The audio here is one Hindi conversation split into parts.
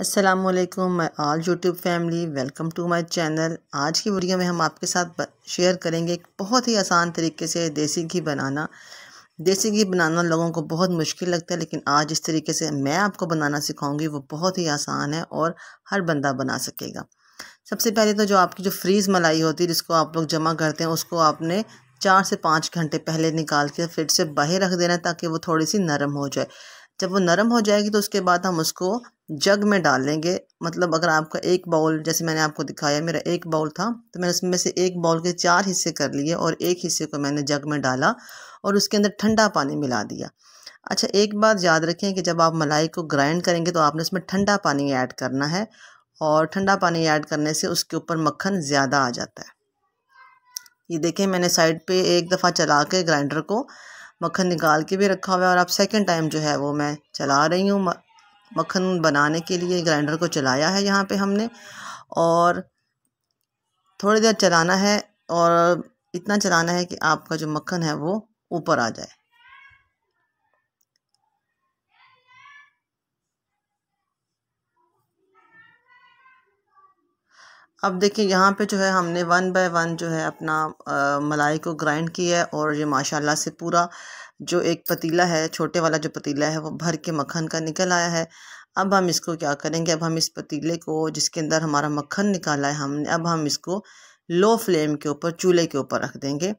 Aslam all YouTube family welcome to my channel आज की वीडियो में हम आपके साथ शेयर करेंगे एक बहुत ही आसान तरीके से देसी घी बनाना देसी घी बनाना लोगों को बहुत मुश्किल लगता है लेकिन आज इस तरीके से मैं आपको बनाना सिखाऊंगी वो बहुत ही आसान है और हर बंदा बना सकेगा सबसे पहले तो जो आपकी जो फ्रीज़ मलाई होती है जिसको आप लोग जमा करते हैं उसको आपने चार से पाँच घंटे पहले निकाल के फिर से बाहर रख देना ताकि वो थोड़ी सी नरम हो जाए जब वो नरम हो जाएगी तो उसके बाद हम उसको जग में डाल लेंगे मतलब अगर आपका एक बाउल जैसे मैंने आपको दिखाया मेरा एक बाउल था तो मैंने उसमें से एक बाउल के चार हिस्से कर लिए और एक हिस्से को मैंने जग में डाला और उसके अंदर ठंडा पानी मिला दिया अच्छा एक बात याद रखें कि जब आप मलाई को ग्राइंड करेंगे तो आपने उसमें ठंडा पानी ऐड करना है और ठंडा पानी ऐड करने से उसके ऊपर मक्खन ज़्यादा आ जाता है ये देखें मैंने साइड पे एक दफ़ा चला के ग्राइंडर को मक्खन निकाल के भी रखा हुआ है और अब सेकंड टाइम जो है वो मैं चला रही हूँ मक्खन बनाने के लिए ग्राइंडर को चलाया है यहाँ पे हमने और थोड़ी देर चलाना है और इतना चलाना है कि आपका जो मक्खन है वो ऊपर आ जाए अब देखिए यहाँ पे जो है हमने वन बाय वन जो है अपना आ, मलाई को ग्राइंड किया है और ये माशाल्लाह से पूरा जो एक पतीला है छोटे वाला जो पतीला है वो भर के मक्खन का निकल आया है अब हम इसको क्या करेंगे अब हम इस पतीले को जिसके अंदर हमारा मक्खन निकाला है हमने अब हम इसको लो फ्लेम के ऊपर चूल्हे के ऊपर रख देंगे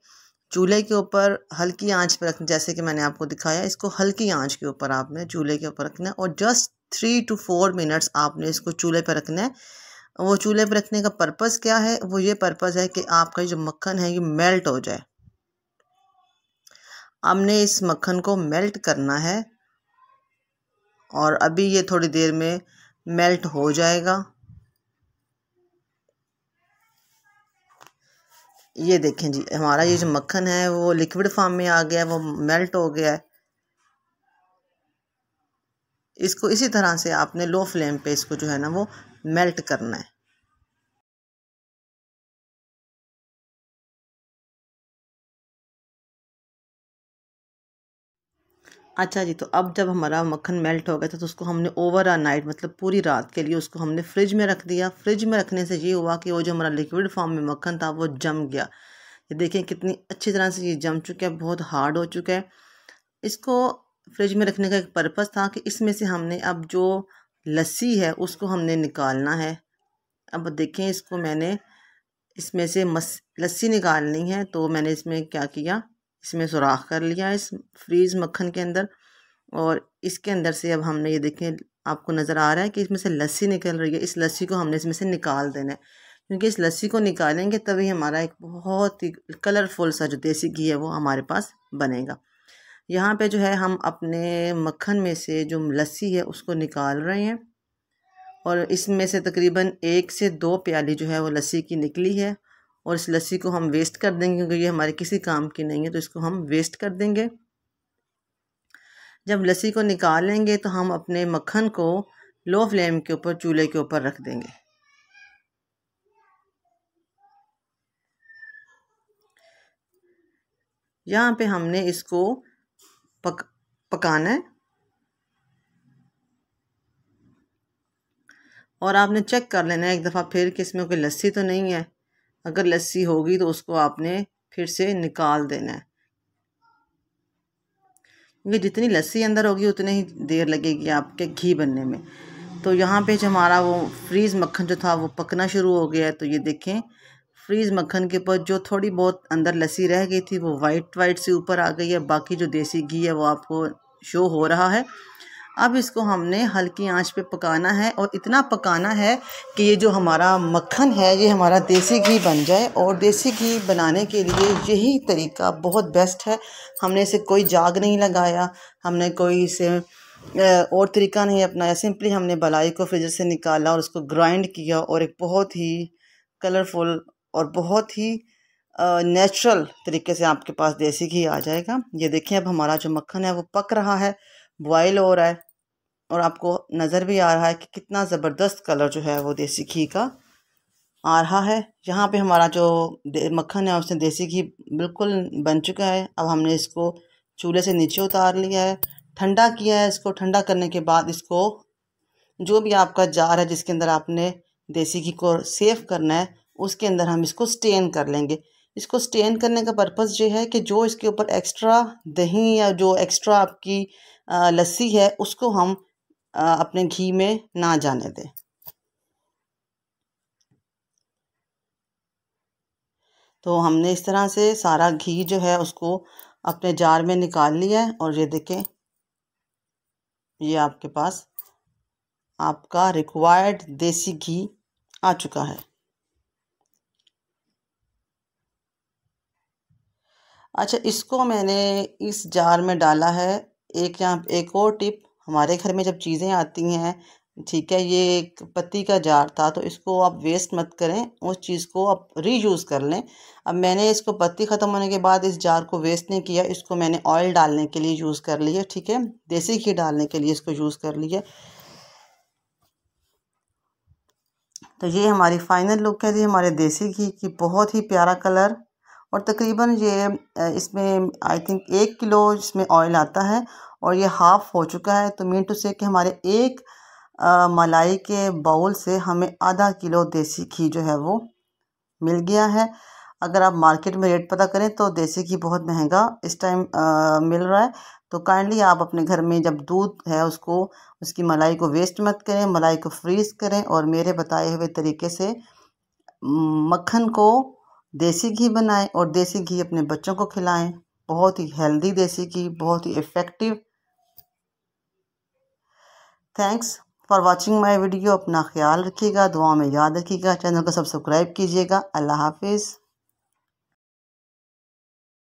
चूल्हे के ऊपर हल्की आंच पर रखना जैसे कि मैंने आपको दिखाया इसको हल्की आंच के ऊपर आपने चूल्हे के ऊपर रखना है और just three to four minutes आपने इसको चूल्हे पर रखना है वो चूल्हे पर रखने का पर्पस क्या है वो ये पर्पस है कि आपका जो मक्खन है ये मेल्ट हो जाए हमने इस मक्खन को मेल्ट करना है और अभी ये थोड़ी देर में मेल्ट हो जाएगा ये देखें जी हमारा ये जो मक्खन है वो लिक्विड फॉर्म में आ गया है वो मेल्ट हो गया है इसको इसी तरह से आपने लो फ्लेम पे इसको जो है ना वो मेल्ट करना है अच्छा जी तो अब जब हमारा मक्खन मेल्ट हो गया था तो उसको हमने ओवर आ नाइट मतलब पूरी रात के लिए उसको हमने फ्रिज में रख दिया फ्रिज में रखने से ये हुआ कि वो जो हमारा लिक्विड फॉर्म में मक्खन था वो जम गया ये देखें कितनी अच्छी तरह से ये जम चुका है बहुत हार्ड हो चुका है इसको फ्रिज में रखने का एक पर्पज़ था कि इसमें से हमने अब जो लस्सी है उसको हमने निकालना है अब देखें इसको मैंने इसमें से मस लस्सी निकालनी है तो मैंने इसमें क्या किया इसमें सुराख कर लिया इस फ्रीज़ मक्खन के अंदर और इसके अंदर से अब हमने ये देखें आपको नज़र आ रहा है कि इसमें से लस्सी निकल रही है इस लस्सी को हमने इसमें से निकाल देना है क्योंकि इस लस्सी को निकालेंगे तभी हमारा एक बहुत ही कलरफुल सा जो देसी घी है वो हमारे पास बनेगा यहाँ पे जो है हम अपने मक्खन में से जो लस्सी है उसको निकाल रहे हैं और इसमें से तकरीबन एक से दो प्याली जो है वो लस्सी की निकली है और इस लस्सी को हम वेस्ट कर देंगे क्योंकि ये हमारे किसी काम की नहीं है तो इसको हम वेस्ट कर देंगे जब लस्सी को निकालेंगे तो हम अपने मक्खन को लो फ्लेम के ऊपर चूल्हे के ऊपर रख देंगे यहाँ पे हमने इसको पक पकाना है और आपने चेक कर लेना है एक दफ़ा फिर कि इसमें कोई लस्सी तो नहीं है अगर लस्सी होगी तो उसको आपने फिर से निकाल देना है क्योंकि जितनी लस्सी अंदर होगी उतनी ही देर लगेगी आपके घी बनने में तो यहाँ पे जो हमारा वो फ्रीज़ मक्खन जो था वो पकना शुरू हो गया है तो ये देखें फ्रीज़ मक्खन के ऊपर जो थोड़ी बहुत अंदर लस्सी रह गई थी वो वाइट वाइट से ऊपर आ गई है बाकी जो देसी घी है वो आपको शो हो रहा है अब इसको हमने हल्की आंच पे पकाना है और इतना पकाना है कि ये जो हमारा मक्खन है ये हमारा देसी घी बन जाए और देसी घी बनाने के लिए यही तरीका बहुत बेस्ट है हमने इसे कोई जाग नहीं लगाया हमने कोई इसे और तरीका नहीं अपनाया सिंपली हमने बलाई को फ्रिजर से निकाला और उसको ग्राइंड किया और एक बहुत ही कलरफुल और बहुत ही नेचुरल तरीके से आपके पास देसी घी आ जाएगा ये देखिए अब हमारा जो मक्खन है वो पक रहा है बॉयल हो रहा है और आपको नज़र भी आ रहा है कि कितना ज़बरदस्त कलर जो है वो देसी घी का आ रहा है यहाँ पे हमारा जो मक्खन है उसने देसी घी बिल्कुल बन चुका है अब हमने इसको चूल्हे से नीचे उतार लिया है ठंडा किया है इसको ठंडा करने के बाद इसको जो भी आपका जार है जिसके अंदर आपने देसी घी को सेव करना है उसके अंदर हम इसको स्टेन कर लेंगे इसको स्टेन करने का पर्पज़ ये है कि जो इसके ऊपर एक्स्ट्रा दही या जो एक्स्ट्रा आपकी लस्सी है उसको हम अपने घी में ना जाने दें तो हमने इस तरह से सारा घी जो है उसको अपने जार में निकाल लिया है और ये देखें ये आपके पास आपका रिक्वायर्ड देसी घी आ चुका है अच्छा इसको मैंने इस जार में डाला है एक यहाँ एक और टिप हमारे घर में जब चीज़ें आती हैं ठीक है ये एक पत्ती का जार था तो इसको आप वेस्ट मत करें उस चीज़ को आप रीयूज़ कर लें अब मैंने इसको पत्ती ख़त्म होने के बाद इस जार को वेस्ट नहीं किया इसको मैंने ऑयल डालने के लिए यूज़ कर लिया ठीक है देसी घी डालने के लिए इसको यूज़ कर लिया तो ये हमारी फाइनल लुक है जी हमारे देसी घी की बहुत ही प्यारा कलर और तकरीबन ये इसमें आई थिंक एक किलो इसमें ऑयल आता है और ये हाफ़ हो चुका है तो मीन टू से कि हमारे एक आ, मलाई के बाउल से हमें आधा किलो देसी घी जो है वो मिल गया है अगर आप मार्केट में रेट पता करें तो देसी घी बहुत महंगा इस टाइम मिल रहा है तो काइंडली आप अपने घर में जब दूध है उसको उसकी मलाई को वेस्ट मत करें मलाई को फ्रीज़ करें और मेरे बताए हुए तरीके से मक्खन को देसी घी बनाएं और देसी घी अपने बच्चों को खिलाएं बहुत ही हेल्दी देसी घी बहुत ही effective thanks for watching my video अपना ख्याल रखिएगा दुआ में याद रखिएगा चैनल को सब्सक्राइब कीजिएगा अल्लाह हाफिज़